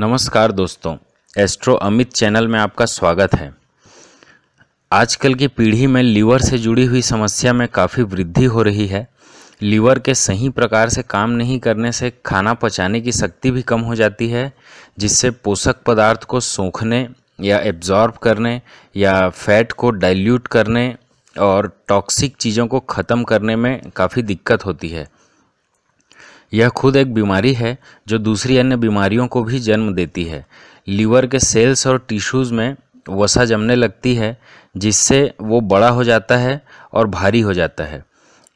नमस्कार दोस्तों astro Amit channel में आपका स्वागत है आजकल की पीढ़ी में लीवर से जुड़ी हुई समस्या में काफ़ी वृद्धि हो रही है लीवर के सही प्रकार से काम नहीं करने से खाना पचाने की शक्ति भी कम हो जाती है जिससे पोषक पदार्थ को सोखने या एब्जॉर्ब करने या फैट को डाइल्यूट करने और टॉक्सिक चीज़ों को ख़त्म करने में काफ़ी दिक्कत होती है यह खुद एक बीमारी है जो दूसरी अन्य बीमारियों को भी जन्म देती है लीवर के सेल्स और टिश्यूज़ में वसा जमने लगती है जिससे वो बड़ा हो जाता है और भारी हो जाता है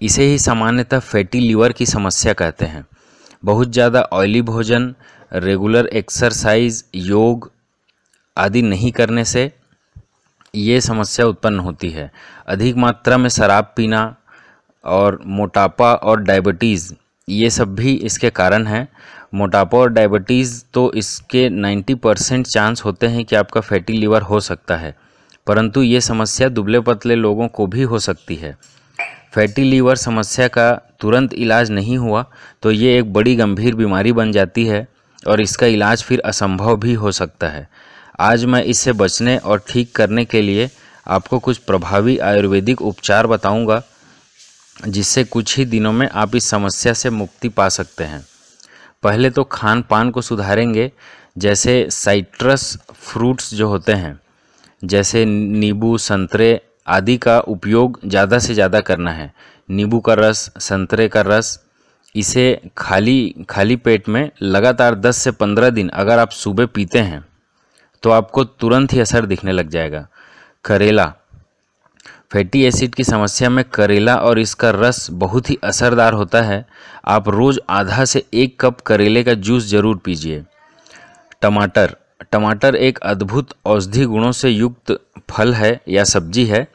इसे ही सामान्यतः फैटी लीवर की समस्या कहते हैं बहुत ज़्यादा ऑयली भोजन रेगुलर एक्सरसाइज योग आदि नहीं करने से ये समस्या उत्पन्न होती है अधिक मात्रा में शराब पीना और मोटापा और डायबिटीज़ ये सब भी इसके कारण हैं मोटापा और डायबिटीज़ तो इसके 90 परसेंट चांस होते हैं कि आपका फैटी लीवर हो सकता है परंतु ये समस्या दुबले पतले लोगों को भी हो सकती है फैटी लीवर समस्या का तुरंत इलाज नहीं हुआ तो ये एक बड़ी गंभीर बीमारी बन जाती है और इसका इलाज फिर असंभव भी हो सकता है आज मैं इससे बचने और ठीक करने के लिए आपको कुछ प्रभावी आयुर्वेदिक उपचार बताऊँगा जिससे कुछ ही दिनों में आप इस समस्या से मुक्ति पा सकते हैं पहले तो खान पान को सुधारेंगे जैसे साइट्रस फ्रूट्स जो होते हैं जैसे नींबू संतरे आदि का उपयोग ज़्यादा से ज़्यादा करना है नींबू का रस संतरे का रस इसे खाली खाली पेट में लगातार 10 से 15 दिन अगर आप सुबह पीते हैं तो आपको तुरंत ही असर दिखने लग जाएगा करेला फैटी एसिड की समस्या में करेला और इसका रस बहुत ही असरदार होता है आप रोज़ आधा से एक कप करेले का जूस ज़रूर पीजिए टमाटर टमाटर एक अद्भुत औषधि गुणों से युक्त फल है या सब्जी है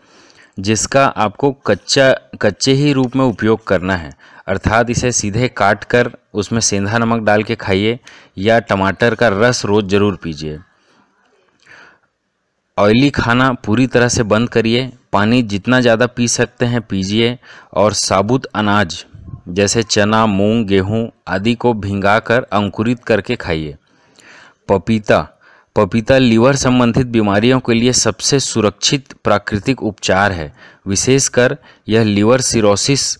जिसका आपको कच्चा कच्चे ही रूप में उपयोग करना है अर्थात इसे सीधे काट कर उसमें सेंधा नमक डाल के खाइए या टमाटर का रस रोज़ ज़रूर पीजिए ऑयली खाना पूरी तरह से बंद करिए पानी जितना ज़्यादा पी सकते हैं पीजिए और साबुत अनाज जैसे चना मूंग गेहूं आदि को भिंगाकर अंकुरित करके खाइए पपीता पपीता लीवर संबंधित बीमारियों के लिए सबसे सुरक्षित प्राकृतिक उपचार है विशेषकर यह लीवर सिरोसिस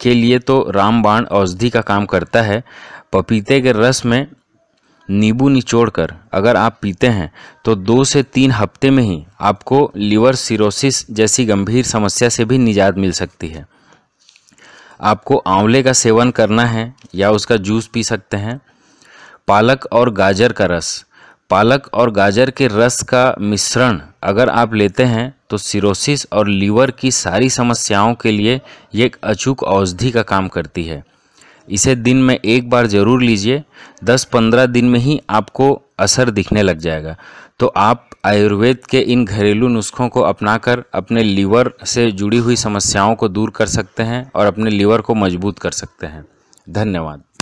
के लिए तो रामबाण औषधि का काम करता है पपीते के रस में नींबू निचोड़ कर अगर आप पीते हैं तो दो से तीन हफ्ते में ही आपको लीवर सिरोसिस जैसी गंभीर समस्या से भी निजात मिल सकती है आपको आंवले का सेवन करना है या उसका जूस पी सकते हैं पालक और गाजर का रस पालक और गाजर के रस का मिश्रण अगर आप लेते हैं तो सिरोसिस और लीवर की सारी समस्याओं के लिए एक अचूक औषधि का काम करती है इसे दिन में एक बार ज़रूर लीजिए 10-15 दिन में ही आपको असर दिखने लग जाएगा तो आप आयुर्वेद के इन घरेलू नुस्खों को अपनाकर अपने लीवर से जुड़ी हुई समस्याओं को दूर कर सकते हैं और अपने लीवर को मजबूत कर सकते हैं धन्यवाद